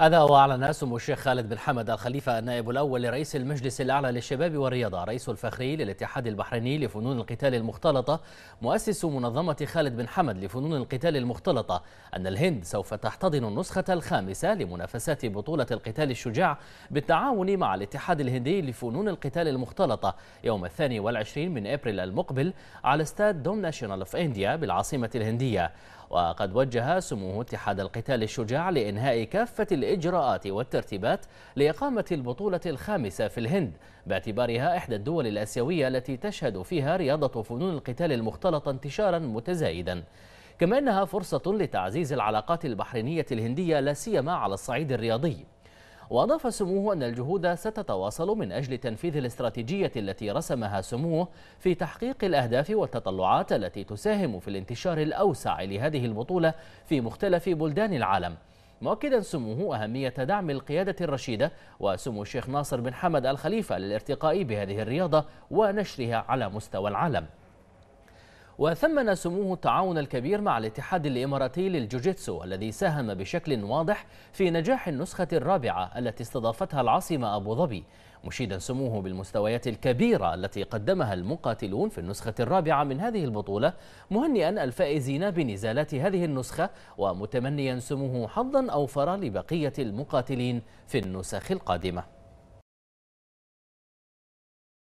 هذا وأعلن سمو الشيخ خالد بن حمد الخليفة النائب الأول لرئيس المجلس الأعلى للشباب والرياضة رئيس الفخري للاتحاد البحريني لفنون القتال المختلطة مؤسس منظمة خالد بن حمد لفنون القتال المختلطة أن الهند سوف تحتضن النسخة الخامسة لمنافسات بطولة القتال الشجاع بالتعاون مع الاتحاد الهندي لفنون القتال المختلطة يوم الثاني والعشرين من أبريل المقبل على استاد دوم ناشيونال اوف انديا بالعاصمة الهندية وقد وجه سموه اتحاد القتال الشجاع لإنهاء كافة الإجراءات والترتيبات لإقامة البطولة الخامسة في الهند باعتبارها إحدى الدول الآسيوية التي تشهد فيها رياضة فنون القتال المختلطة انتشارا متزايدا كما أنها فرصة لتعزيز العلاقات البحرينية الهندية لا سيما على الصعيد الرياضي وأضاف سموه أن الجهود ستتواصل من أجل تنفيذ الاستراتيجية التي رسمها سموه في تحقيق الأهداف والتطلعات التي تساهم في الانتشار الأوسع لهذه البطولة في مختلف بلدان العالم مؤكدا سموه أهمية دعم القيادة الرشيدة وسمو الشيخ ناصر بن حمد الخليفة للارتقاء بهذه الرياضة ونشرها على مستوى العالم وثمن سموه التعاون الكبير مع الاتحاد الإماراتي للجوجيتسو الذي ساهم بشكل واضح في نجاح النسخة الرابعة التي استضافتها العاصمة أبو ظبي مشيدا سموه بالمستويات الكبيرة التي قدمها المقاتلون في النسخة الرابعة من هذه البطولة مهنئا الفائزين بنزالات هذه النسخة ومتمنيا سموه حظا أوفر لبقية المقاتلين في النسخ القادمة